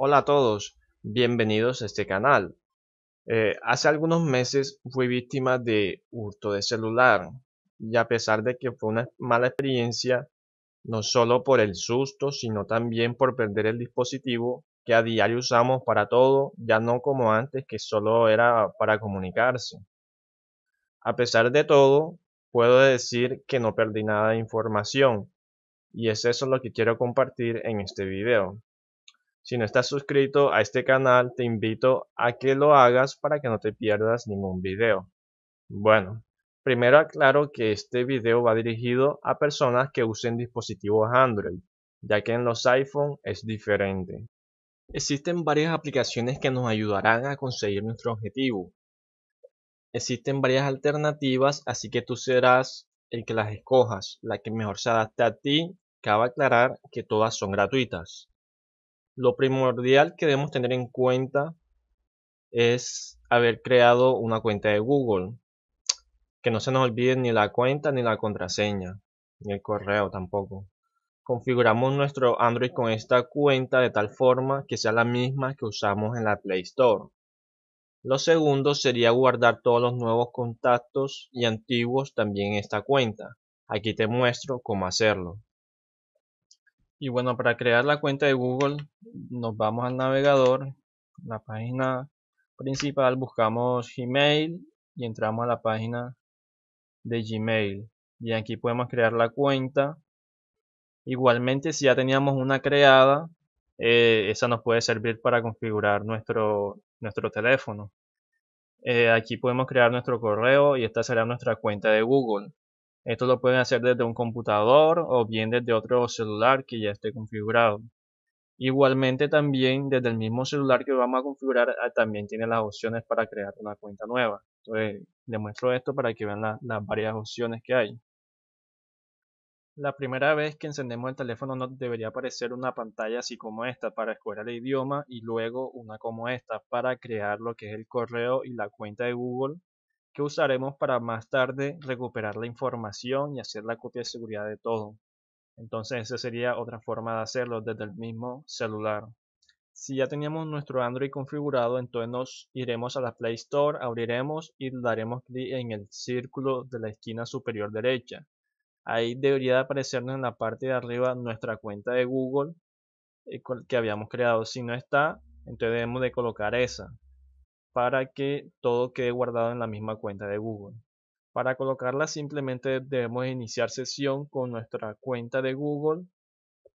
Hola a todos, bienvenidos a este canal. Eh, hace algunos meses fui víctima de hurto de celular y a pesar de que fue una mala experiencia, no solo por el susto, sino también por perder el dispositivo que a diario usamos para todo, ya no como antes que solo era para comunicarse. A pesar de todo, puedo decir que no perdí nada de información y es eso lo que quiero compartir en este video. Si no estás suscrito a este canal, te invito a que lo hagas para que no te pierdas ningún video. Bueno, primero aclaro que este video va dirigido a personas que usen dispositivos Android, ya que en los iPhone es diferente. Existen varias aplicaciones que nos ayudarán a conseguir nuestro objetivo. Existen varias alternativas, así que tú serás el que las escojas, la que mejor se adapte a ti. Cabe aclarar que todas son gratuitas lo primordial que debemos tener en cuenta es haber creado una cuenta de Google. Que no se nos olvide ni la cuenta ni la contraseña, ni el correo tampoco. Configuramos nuestro Android con esta cuenta de tal forma que sea la misma que usamos en la Play Store. Lo segundo sería guardar todos los nuevos contactos y antiguos también en esta cuenta. Aquí te muestro cómo hacerlo. Y bueno, para crear la cuenta de Google, nos vamos al navegador, la página principal, buscamos Gmail y entramos a la página de Gmail. Y aquí podemos crear la cuenta. Igualmente, si ya teníamos una creada, eh, esa nos puede servir para configurar nuestro, nuestro teléfono. Eh, aquí podemos crear nuestro correo y esta será nuestra cuenta de Google. Esto lo pueden hacer desde un computador o bien desde otro celular que ya esté configurado. Igualmente también desde el mismo celular que vamos a configurar ah, también tiene las opciones para crear una cuenta nueva. Entonces les muestro esto para que vean las varias opciones que hay. La primera vez que encendemos el teléfono nos debería aparecer una pantalla así como esta para escoger el idioma y luego una como esta para crear lo que es el correo y la cuenta de Google que usaremos para más tarde recuperar la información y hacer la copia de seguridad de todo. Entonces esa sería otra forma de hacerlo desde el mismo celular. Si ya teníamos nuestro Android configurado, entonces nos iremos a la Play Store, abriremos y daremos clic en el círculo de la esquina superior derecha. Ahí debería aparecernos en la parte de arriba nuestra cuenta de Google eh, que habíamos creado. Si no está, entonces debemos de colocar esa para que todo quede guardado en la misma cuenta de Google. Para colocarla simplemente debemos iniciar sesión con nuestra cuenta de Google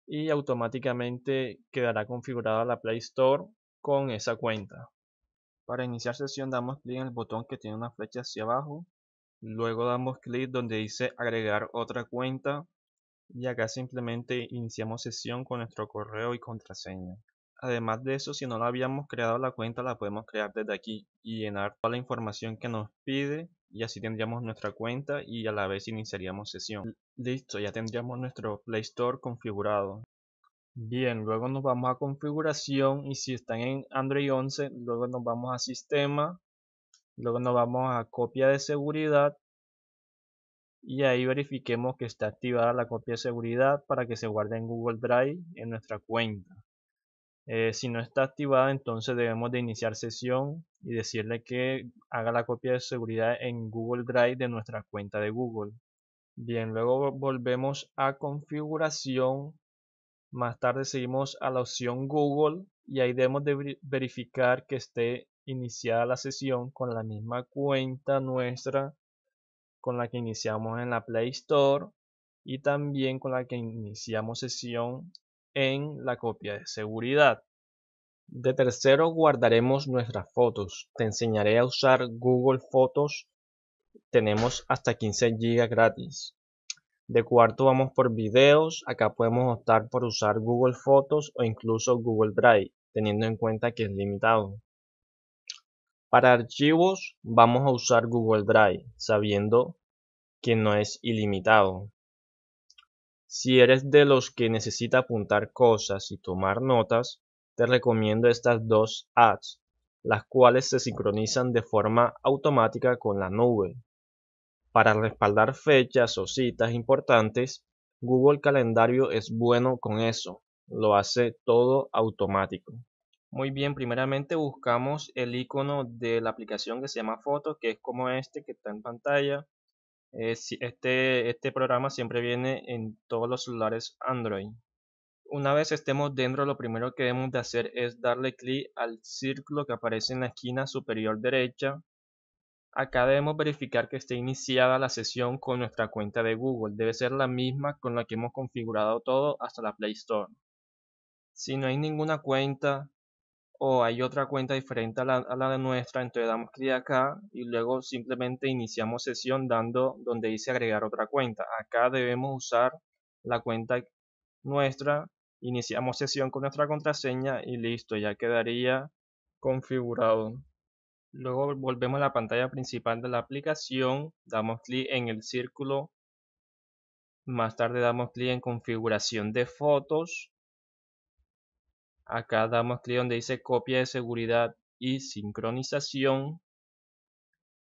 y automáticamente quedará configurada la Play Store con esa cuenta. Para iniciar sesión damos clic en el botón que tiene una flecha hacia abajo. Luego damos clic donde dice agregar otra cuenta. Y acá simplemente iniciamos sesión con nuestro correo y contraseña. Además de eso, si no la habíamos creado la cuenta, la podemos crear desde aquí y llenar toda la información que nos pide y así tendríamos nuestra cuenta y a la vez iniciaríamos sesión. Listo, ya tendríamos nuestro Play Store configurado. Bien, luego nos vamos a configuración y si están en Android 11, luego nos vamos a sistema, luego nos vamos a copia de seguridad y ahí verifiquemos que está activada la copia de seguridad para que se guarde en Google Drive en nuestra cuenta. Eh, si no está activada, entonces debemos de iniciar sesión y decirle que haga la copia de seguridad en Google Drive de nuestra cuenta de Google. Bien, luego volvemos a configuración. Más tarde seguimos a la opción Google y ahí debemos de verificar que esté iniciada la sesión con la misma cuenta nuestra con la que iniciamos en la Play Store y también con la que iniciamos sesión en la copia de seguridad. De tercero guardaremos nuestras fotos. Te enseñaré a usar Google Fotos. Tenemos hasta 15 GB gratis. De cuarto vamos por videos. Acá podemos optar por usar Google Fotos o incluso Google Drive, teniendo en cuenta que es limitado. Para archivos vamos a usar Google Drive, sabiendo que no es ilimitado. Si eres de los que necesita apuntar cosas y tomar notas, te recomiendo estas dos apps, las cuales se sincronizan de forma automática con la nube. Para respaldar fechas o citas importantes, Google Calendario es bueno con eso, lo hace todo automático. Muy bien, primeramente buscamos el icono de la aplicación que se llama Fotos, que es como este que está en pantalla. Eh, este, este programa siempre viene en todos los celulares Android. Una vez estemos dentro, lo primero que debemos de hacer es darle clic al círculo que aparece en la esquina superior derecha. Acá debemos verificar que esté iniciada la sesión con nuestra cuenta de Google. Debe ser la misma con la que hemos configurado todo hasta la Play Store. Si no hay ninguna cuenta, o hay otra cuenta diferente a la, de nuestra, entonces damos clic acá y luego simplemente iniciamos sesión dando donde dice agregar otra cuenta. Acá debemos usar la cuenta nuestra, iniciamos sesión con nuestra contraseña y listo, ya quedaría configurado. Luego volvemos a la pantalla principal de la aplicación, damos clic en el círculo, más tarde damos clic en configuración de fotos Acá damos clic donde dice copia de seguridad y sincronización.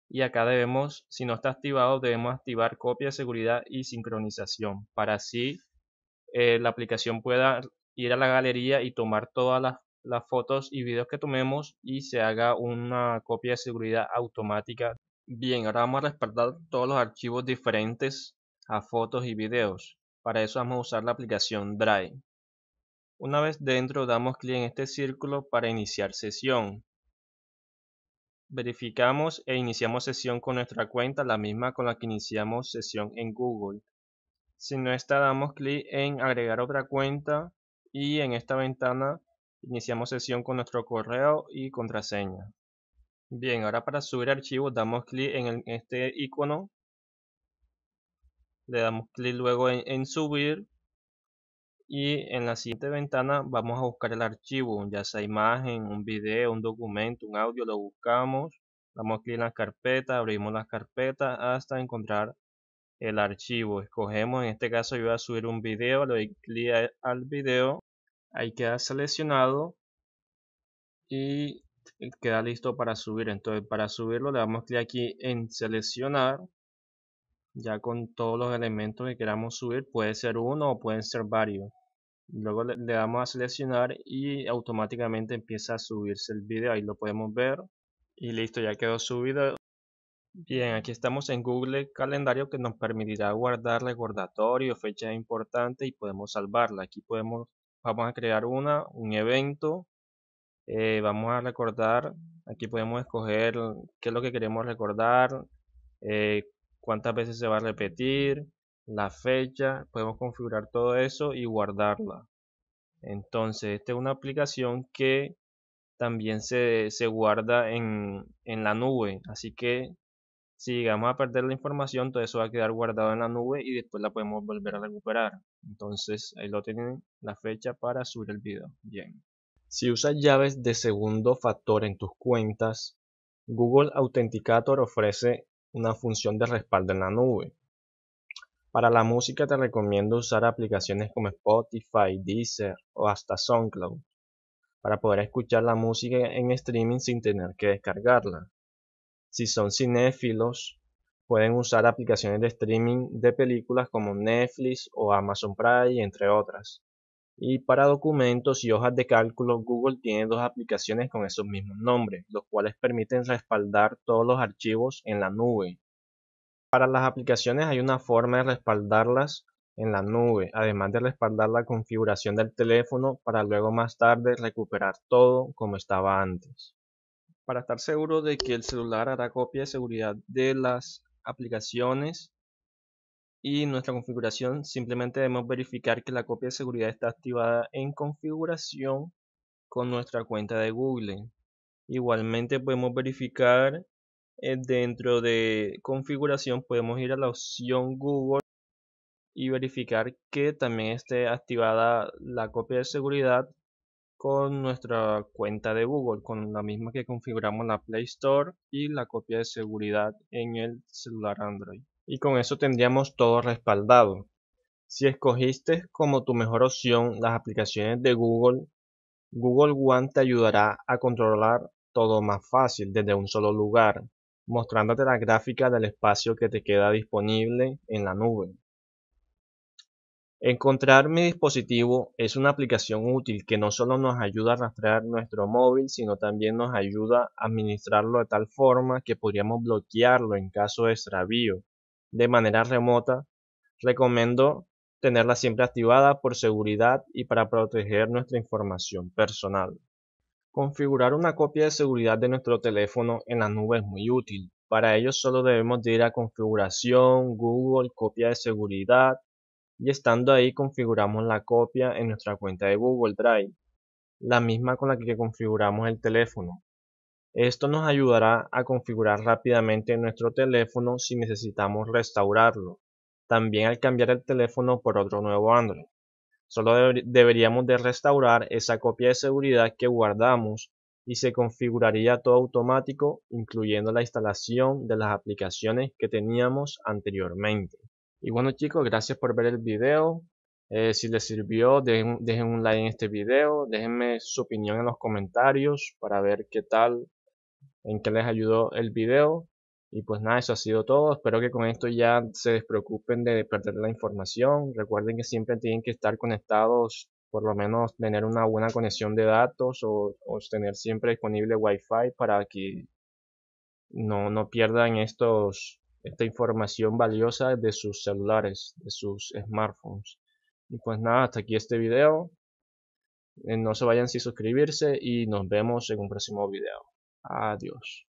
Y acá debemos, si no está activado, debemos activar copia de seguridad y sincronización. Para así eh, la aplicación pueda ir a la galería y tomar todas las, las fotos y videos que tomemos y se haga una copia de seguridad automática. Bien, ahora vamos a respaldar todos los archivos diferentes a fotos y videos. Para eso vamos a usar la aplicación Drive. Una vez dentro damos clic en este círculo para iniciar sesión. Verificamos e iniciamos sesión con nuestra cuenta, la misma con la que iniciamos sesión en Google. Si no está, damos clic en agregar otra cuenta y en esta ventana iniciamos sesión con nuestro correo y contraseña. Bien, ahora para subir archivos damos clic en, este icono. Le damos clic luego en subir y en la siguiente ventana vamos a buscar el archivo, ya sea imagen, un video, un documento, un audio, lo buscamos, damos clic en la carpeta, abrimos la carpeta hasta encontrar el archivo, escogemos, en este caso yo voy a subir un video, le doy clic al video, ahí queda seleccionado y queda listo para subir, entonces para subirlo le damos clic aquí en seleccionar ya con todos los elementos que queramos subir, puede ser uno o pueden ser varios. Luego le, damos a seleccionar y automáticamente empieza a subirse el video, ahí lo podemos ver y listo, ya quedó subido. Bien, aquí estamos en Google Calendario que nos permitirá guardar recordatorio, fecha importante y podemos salvarla. Aquí podemos, vamos a crear una, un evento, eh, vamos a recordar, aquí podemos escoger qué es lo que queremos recordar, eh, cuántas veces se va a repetir, la fecha, podemos configurar todo eso y guardarla. Entonces, esta es una aplicación que también se, guarda en, en, la nube. Así que si llegamos a perder la información, todo eso va a quedar guardado en la nube y después la podemos volver a recuperar. Entonces, ahí lo tienen la fecha para subir el video. Bien. Si usas llaves de segundo factor en tus cuentas, Google Authenticator ofrece una función de respaldo en la nube. Para la música te recomiendo usar aplicaciones como Spotify, Deezer o hasta SoundCloud para poder escuchar la música en streaming sin tener que descargarla. Si son cinéfilos, pueden usar aplicaciones de streaming de películas como Netflix o Amazon Prime, entre otras. Y para documentos y hojas de cálculo, Google tiene dos aplicaciones con esos mismos nombres, los cuales permiten respaldar todos los archivos en la nube. Para las aplicaciones hay una forma de respaldarlas en la nube, además de respaldar la configuración del teléfono para luego más tarde recuperar todo como estaba antes. Para estar seguro de que el celular hará copia de seguridad de las aplicaciones, y nuestra configuración simplemente debemos verificar que la copia de seguridad está activada en configuración con nuestra cuenta de Google. Igualmente podemos verificar eh, dentro de configuración podemos ir a la opción Google y verificar que también esté activada la copia de seguridad con nuestra cuenta de Google, con la misma que configuramos la Play Store y la copia de seguridad en el celular Android y con eso tendríamos todo respaldado. Si escogiste como tu mejor opción las aplicaciones de Google, Google One te ayudará a controlar todo más fácil desde un solo lugar, mostrándote la gráfica del espacio que te queda disponible en la nube. Encontrar mi dispositivo es una aplicación útil que no solo nos ayuda a rastrear nuestro móvil, sino también nos ayuda a administrarlo de tal forma que podríamos bloquearlo en caso de extravío de manera remota, recomiendo tenerla siempre activada por seguridad y para proteger nuestra información personal. Configurar una copia de seguridad de nuestro teléfono en la nube es muy útil. Para ello solo debemos ir a configuración, Google, copia de seguridad y estando ahí configuramos la copia en nuestra cuenta de Google Drive, la misma con la que configuramos el teléfono. Esto nos ayudará a configurar rápidamente nuestro teléfono si necesitamos restaurarlo, también al cambiar el teléfono por otro nuevo Android. Solo deberíamos de restaurar esa copia de seguridad que guardamos y se configuraría todo automático incluyendo la instalación de las aplicaciones que teníamos anteriormente. Y bueno chicos, gracias por ver el video. Eh, si les sirvió, dejen, un like en este video, déjenme su opinión en los comentarios para ver qué tal en que les ayudó el video. Y pues nada, eso ha sido todo. Espero que con esto ya se despreocupen de perder la información. Recuerden que siempre tienen que estar conectados, por lo menos tener una buena conexión de datos o, tener siempre disponible wifi. para que no, no pierdan estos, esta información valiosa de sus celulares, de sus smartphones. Y pues nada, hasta aquí este video. Eh, no se vayan sin suscribirse y nos vemos en un próximo video adiós